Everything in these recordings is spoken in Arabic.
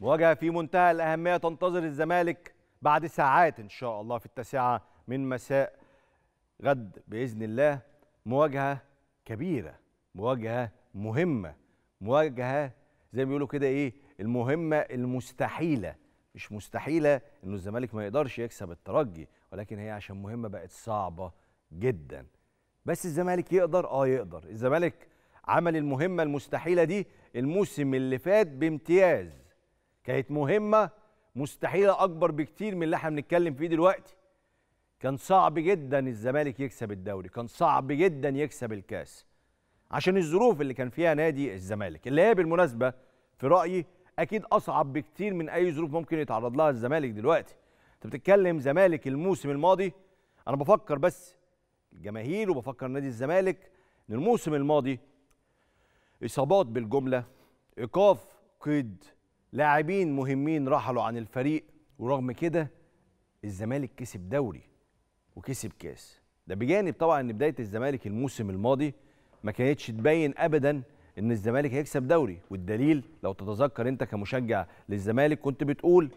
مواجهة في منتهى الأهمية تنتظر الزمالك بعد ساعات إن شاء الله في التاسعة من مساء غد بإذن الله مواجهة كبيرة مواجهة مهمة مواجهة زي ما بيقولوا كده إيه المهمة المستحيلة مش مستحيلة إنه الزمالك ما يقدرش يكسب الترجي ولكن هي عشان مهمة بقت صعبة جدا بس الزمالك يقدر آه يقدر الزمالك عمل المهمة المستحيلة دي الموسم اللي فات بامتياز كانت مهمه مستحيله اكبر بكتير من اللي احنا بنتكلم فيه دلوقتي كان صعب جدا الزمالك يكسب الدوري كان صعب جدا يكسب الكاس عشان الظروف اللي كان فيها نادي الزمالك اللي هي بالمناسبه في رايي اكيد اصعب بكتير من اي ظروف ممكن يتعرض لها الزمالك دلوقتي انت بتتكلم زمالك الموسم الماضي انا بفكر بس الجماهير وبفكر نادي الزمالك ان الموسم الماضي اصابات بالجمله ايقاف قيد لاعبين مهمين رحلوا عن الفريق ورغم كده الزمالك كسب دوري وكسب كاس ده بجانب طبعا ان بدايه الزمالك الموسم الماضي ما كانتش تبين ابدا ان الزمالك هيكسب دوري والدليل لو تتذكر انت كمشجع للزمالك كنت بتقول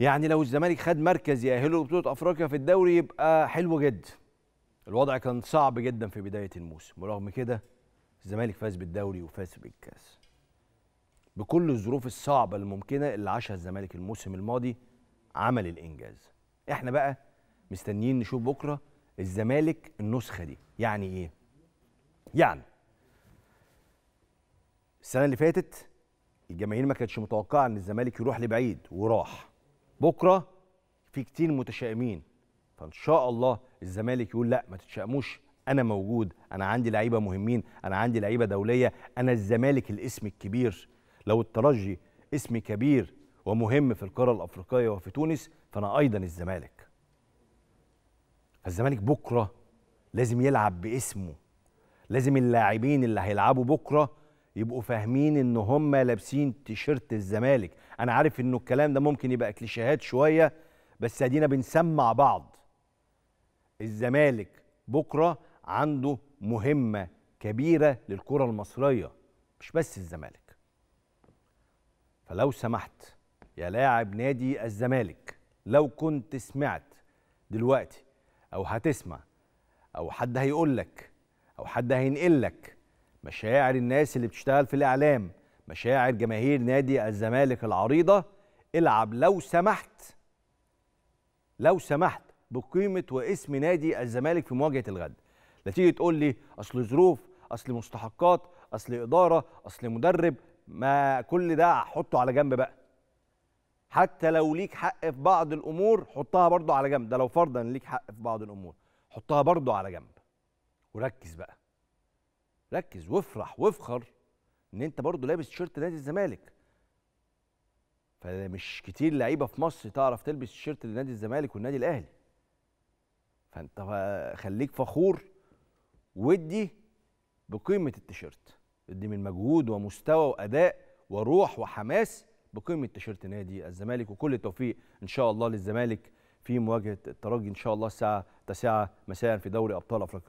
يعني لو الزمالك خد مركز يأهله لبطوله افريقيا في الدوري يبقى حلو جدا الوضع كان صعب جدا في بدايه الموسم ورغم كده الزمالك فاز بالدوري وفاز بالكاس بكل الظروف الصعبه الممكنه اللي عاشها الزمالك الموسم الماضي عمل الانجاز احنا بقى مستنيين نشوف بكره الزمالك النسخه دي يعني ايه يعني السنه اللي فاتت الجماهير ما كانتش متوقعه ان الزمالك يروح لبعيد وراح بكره في كتير متشائمين فان شاء الله الزمالك يقول لا ما تتشائموش انا موجود انا عندي لعيبه مهمين انا عندي لعيبه دوليه انا الزمالك الاسم الكبير لو الترجي اسم كبير ومهم في القارة الأفريقية وفي تونس فأنا أيضا الزمالك فالزمالك بكرة لازم يلعب باسمه لازم اللاعبين اللي هيلعبوا بكرة يبقوا فاهمين ان هم لابسين تيشيرت الزمالك انا عارف انه الكلام ده ممكن يبقى كليشيهات شويه بس ادينا بنسمع بعض الزمالك بكره عنده مهمه كبيره للكره المصريه مش بس الزمالك فلو سمحت يا لاعب نادي الزمالك لو كنت سمعت دلوقتي او هتسمع او حد هيقول لك او حد هينقل لك مشاعر الناس اللي بتشتغل في الاعلام مشاعر جماهير نادي الزمالك العريضه العب لو سمحت لو سمحت بقيمه واسم نادي الزمالك في مواجهه الغد لا تيجي تقول لي اصل ظروف اصل مستحقات اصل اداره اصل مدرب ما كل ده حطه على جنب بقى حتى لو ليك حق في بعض الامور حطها برضو على جنب ده لو فرضا ليك حق في بعض الامور حطها برضو على جنب وركز بقى ركز وافرح وافخر ان انت برضو لابس شيرت نادي الزمالك فمش كتير لعيبه في مصر تعرف تلبس شيرت لنادي الزمالك والنادي الاهلي فانت خليك فخور ودي بقيمه التيشيرت بتقدم المجهود ومستوى واداء وروح وحماس بقيمه تيشيرت نادي الزمالك وكل التوفيق ان شاء الله للزمالك في مواجهه الترجي ان شاء الله الساعه 9 مساء في دوري ابطال افريقيا